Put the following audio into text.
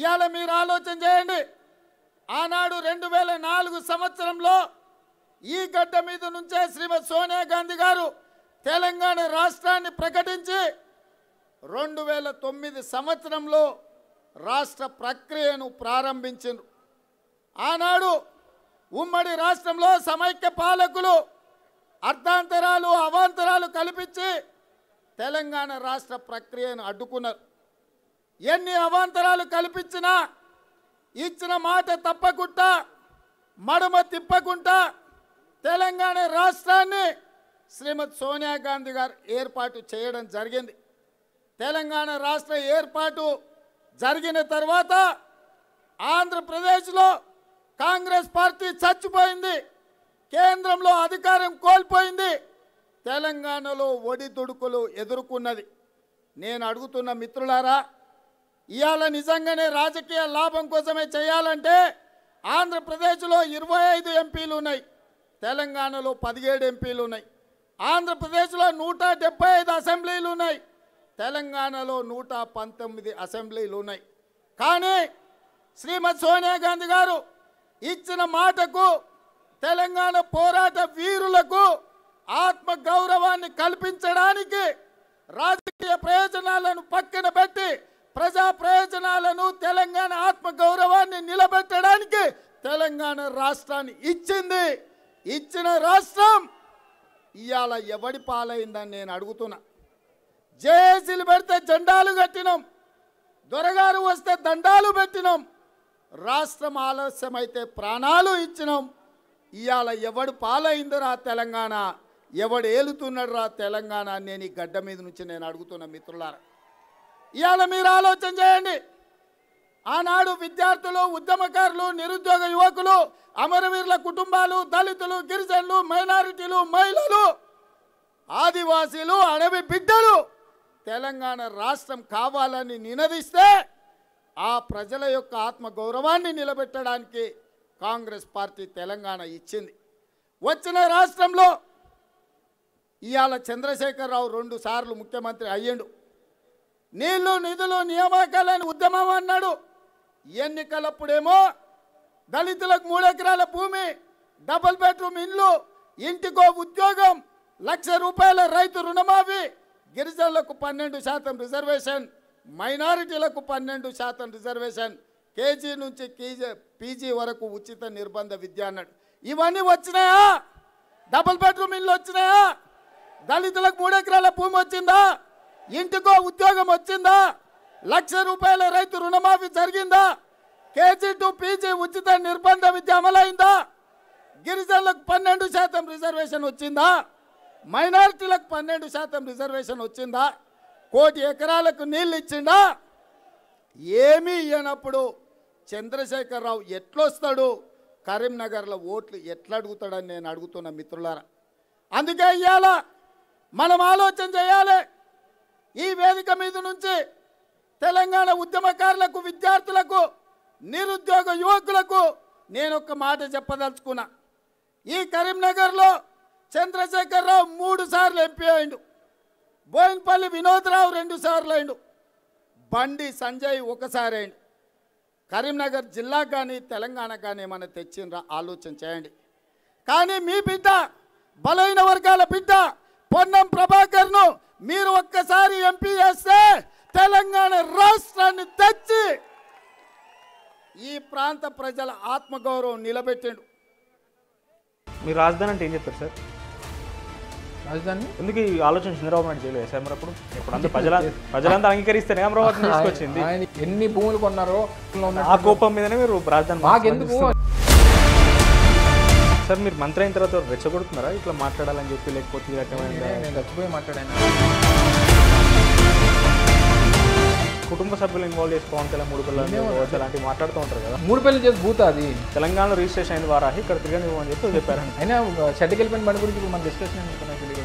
ఇవాళ మీరు ఆలోచన చేయండి ఆనాడు రెండు వేల నాలుగు సంవత్సరంలో ఈ గడ్డ మీద నుంచే శ్రీమతి సోనియా గాంధీ గారు తెలంగాణ రాష్ట్రాన్ని ప్రకటించి రెండు వేల తొమ్మిది సంవత్సరంలో రాష్ట్ర ప్రక్రియను ప్రారంభించారు ఆనాడు ఉమ్మడి రాష్ట్రంలో సమైక్య పాలకులు అర్ధాంతరాలు అవాంతరాలు కల్పించి తెలంగాణ రాష్ట్ర ప్రక్రియను అడ్డుకున్నారు ఎన్ని అవాంతరాలు కల్పించినా ఇచ్చిన మాట తప్పకుండా మడమ తిప్పకుండా తెలంగాణ రాష్ట్రాన్ని శ్రీమతి సోనియా గాంధీ గారు ఏర్పాటు చేయడం జరిగింది తెలంగాణ రాష్ట్ర ఏర్పాటు జరిగిన తర్వాత ఆంధ్రప్రదేశ్లో కాంగ్రెస్ పార్టీ చచ్చిపోయింది కేంద్రంలో అధికారం కోల్పోయింది తెలంగాణలో ఒడిదుడుకులు ఎదుర్కొన్నది నేను అడుగుతున్న మిత్రులారా ఇవాళ నిజంగానే రాజకీయ లాభం కోసమే చేయాలంటే ఆంధ్రప్రదేశ్లో ఇరవై ఐదు ఎంపీలు ఉన్నాయి తెలంగాణలో పదిహేడు ఎంపీలు ఉన్నాయి ఆంధ్రప్రదేశ్లో నూట డెబ్బై ఐదు అసెంబ్లీలు ఉన్నాయి తెలంగాణలో నూట పంతొమ్మిది అసెంబ్లీలు ఉన్నాయి కానీ శ్రీమతి సోనియా గాంధీ గారు ఇచ్చిన మాటకు తెలంగాణ పోరాట వీరులకు ఆత్మ గౌరవాన్ని కల్పించడానికి రాజకీయ ప్రయోజనాలను ఇచ్చిన రాష్ట్రం ఇవాళ ఎవడి పాలైందని నేను అడుగుతున్నా జేఏసీలు పెడితే జెండాలు కట్టినాం దొరగారు వస్తే దండాలు పెట్టినాం రాష్ట్రం ఆలస్యమైతే ప్రాణాలు ఇచ్చినాం ఇవాళ ఎవడు పాలైందిరా తెలంగాణ ఎవడు ఏలుతున్నాడు రా తెలంగాణ నేను ఈ గడ్డ మీద నుంచి నేను అడుగుతున్న మిత్రులారా ఇవాళ మీరు ఆలోచన చేయండి ఆనాడు విద్యార్థులు ఉద్యమకారులు నిరుద్యోగ యువకులు అమరవీరుల కుటుంబాలు దళితులు గిరిజనులు మైనారిటీలు మహిళలు ఆదివాసీలు అడవి బిడ్డలు తెలంగాణ రాష్ట్రం కావాలని నినదిస్తే ఆ ప్రజల యొక్క ఆత్మగౌరవాన్ని నిలబెట్టడానికి కాంగ్రెస్ పార్టీ తెలంగాణ ఇచ్చింది వచ్చిన రాష్ట్రంలో ఇవాళ చంద్రశేఖరరావు రెండు సార్లు ముఖ్యమంత్రి అయ్యాడు నీళ్లు నిధులు నియామకాలని ఉద్యమం అన్నాడు ఎన్నికలప్పుడేమో దళితులకు మూడెకరాల భూమి డబుల్ బెడ్రూమ్ ఇండ్లు ఇంటికో ఉద్యోగం లక్ష రూపాయల రైతు రుణమాఫీ గిరిజనులకు పన్నెండు శాతం రిజర్వేషన్ మైనారిటీలకు పన్నెండు శాతం రిజర్వేషన్ కేజీ నుంచి కేజీ పీజీ వరకు ఉచిత నిర్బంధ విద్య అన్నాడు ఇవన్నీ వచ్చినాయా డబుల్ బెడ్రూమ్ ఇల్లు వచ్చినాయా దళితులకు మూడెకరాల భూమి వచ్చిందా ఇంటికో ఉద్యోగం వచ్చిందా లక్ష రూపాయల రైతు రుణమాఫీ జరిగిందా కేజీ టు పీజీ ఉచిత నిర్బంధ విద్య అమలైందా గిరిజనులకు పన్నెండు శాతం రిజర్వేషన్ వచ్చిందా మైనారిటీలకు పన్నెండు శాతం రిజర్వేషన్ వచ్చిందా కోటి ఎకరాలకు నీళ్ళు ఇచ్చిందా ఏమీ ఇవ్వనప్పుడు చంద్రశేఖరరావు ఎట్లొస్తాడు కరీంనగర్లో ఓట్లు ఎట్లా అడుగుతాడని నేను అడుగుతున్న మిత్రులారా అందుకే ఇయ్యాల మనం ఆలోచన చేయాలి ఈ వేదిక మీద నుంచి తెలంగాణ ఉద్యమకారులకు విద్యార్థులకు నిరుద్యోగ యువకులకు నేను ఒక మాట చెప్పదలుచుకున్నా ఈ కరీంనగర్లో చంద్రశేఖరరావు మూడు సార్లు ఎంపీ అయిండు బోయినపల్లి వినోద్రావు రెండు సార్లు అయిండు బండి సంజయ్ ఒకసారి అయిండు కరీంనగర్ జిల్లా కానీ తెలంగాణ కానీ ఏమైనా తెచ్చిన ఆలోచన చేయండి కానీ మీ బిడ్డ బలైన వర్గాల బిడ్డ పొన్నం ప్రభాకర్ను మీ తెలంగాణని తెచ్చి ఈ ప్రాంత ప్రజల ఆత్మగౌరవం నిలబెట్టాడు మీరు రాజధాని అంటే ఏం చెప్తారు సార్ రాజధాని ఎందుకు ఈ ఆలోచన చంద్రబాబు నాయుడు చేయలేదు సార్ మరి అప్పుడు ఇప్పుడు ప్రజల ప్రజలంతా అంగీకరిస్తేనే అమరావతి తీసుకొచ్చింది ఆయన ఎన్ని భూములు కొన్నారో ఆ కోపం మీదనే మీరు రాజధాని మాకెందుకు సార్ మీరు మంత్రి అయిన తర్వాత రెచ్చగొడుతున్నారా ఇట్లా మాట్లాడాలని చెప్పి లేకపోతే నేను మాట్లాడాను కుటుంబ సభ్యులు ఇన్వాల్వ్ చేసుకోవాలి తెలంగాణ మూడు పిల్లలు చేసుకోవచ్చు అలాంటివి మాట్లాడుతూ ఉంటారు కదా మూడు పిల్లలు చేసి భూత అది తెలంగాణలో రిజిస్ట్రేషన్ అయిన వారాహి ఇక్కడ తిరగనివ్వని చెప్పి చెప్పారు అయినా చెడ్డకెళ్ళిపోయిన బండి గురించి మన డిస్కషన్